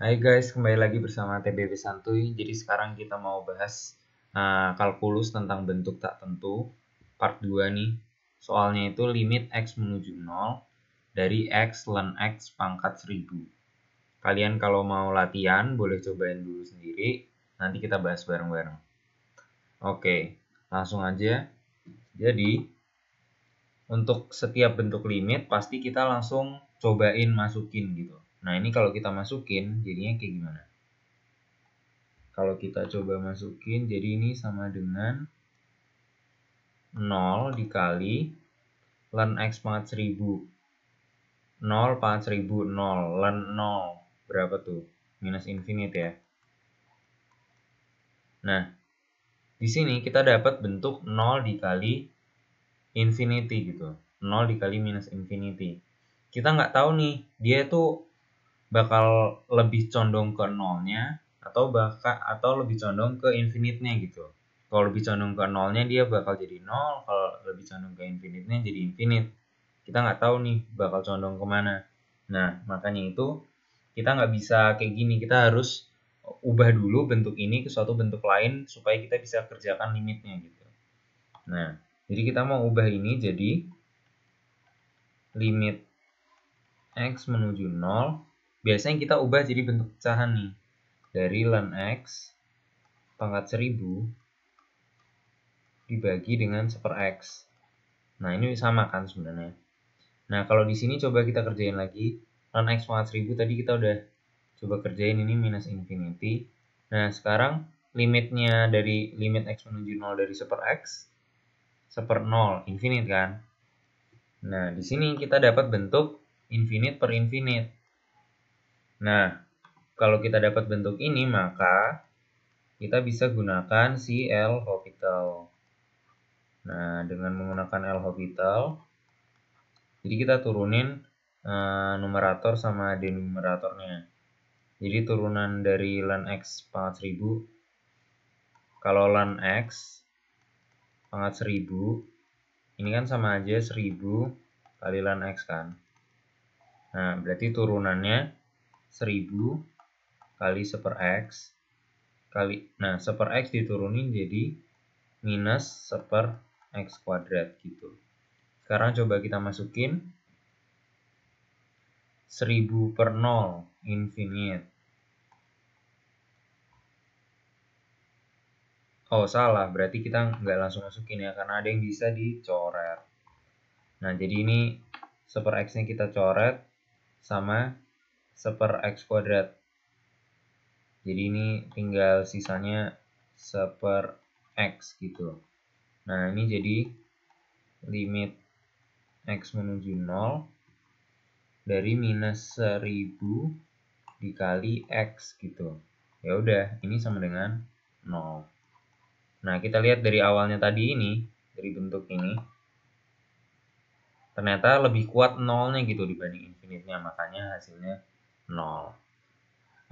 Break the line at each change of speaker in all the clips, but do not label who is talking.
Hai guys, kembali lagi bersama TBB Santuy. Jadi sekarang kita mau bahas uh, kalkulus tentang bentuk tak tentu, part 2 nih. Soalnya itu limit X menuju 0 dari X len X pangkat 1000. Kalian kalau mau latihan, boleh cobain dulu sendiri. Nanti kita bahas bareng-bareng. Oke, langsung aja. Jadi, untuk setiap bentuk limit, pasti kita langsung cobain masukin gitu Nah ini kalau kita masukin jadinya kayak gimana? Kalau kita coba masukin jadi ini sama dengan 0 dikali ln x pangkat 1000. 0 pangkat 1000, 0, Ln 0. Berapa tuh? Minus infinite ya. Nah, di sini kita dapat bentuk 0 dikali infinity gitu. 0 dikali minus infinity. Kita nggak tahu nih, dia itu bakal lebih condong ke nolnya atau bakal atau lebih condong ke infinite-nya gitu. Kalau lebih condong ke nolnya dia bakal jadi nol, kalau lebih condong ke infinite-nya jadi infinite. Kita nggak tahu nih bakal condong kemana. Nah makanya itu kita nggak bisa kayak gini, kita harus ubah dulu bentuk ini ke suatu bentuk lain supaya kita bisa kerjakan limitnya gitu. Nah jadi kita mau ubah ini jadi limit x menuju 0 biasanya kita ubah jadi bentuk pecahan nih dari ln x pangkat 1000 dibagi dengan 1 per x nah ini sama kan sebenarnya nah kalau di sini coba kita kerjain lagi ln x pangkat 1000 tadi kita udah coba kerjain ini minus infinity nah sekarang limitnya dari limit x menuju 0 dari 1 per x 1 per 0 infinite kan nah di sini kita dapat bentuk infinite per infinite Nah, kalau kita dapat bentuk ini, maka kita bisa gunakan si L Hospital. Nah, dengan menggunakan L Hospital, jadi kita turunin uh, numerator sama denumeratornya. Jadi turunan dari ln x pangkat 1000. Kalau ln x pangkat 1000, ini kan sama aja 1000 kali ln x kan. Nah, berarti turunannya 1000 kali seper X kali nah seper X diturunin jadi minus seper X kuadrat gitu sekarang coba kita masukin 1000 per 0 infinite oh salah berarti kita nggak langsung masukin ya karena ada yang bisa dicoret nah jadi ini seper X nya kita coret sama seper x kuadrat. Jadi ini tinggal sisanya seper x gitu. Nah ini jadi limit x menuju 0 dari minus 1000 dikali x gitu. Ya udah, ini sama dengan 0. Nah, kita lihat dari awalnya tadi ini, dari bentuk ini, ternyata lebih kuat nolnya gitu dibanding infinitnya, makanya hasilnya 0.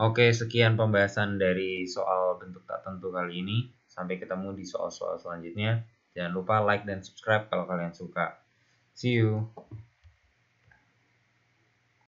Oke, sekian pembahasan dari soal bentuk tak tentu kali ini. Sampai ketemu di soal-soal selanjutnya. Jangan lupa like dan subscribe kalau kalian suka. See you!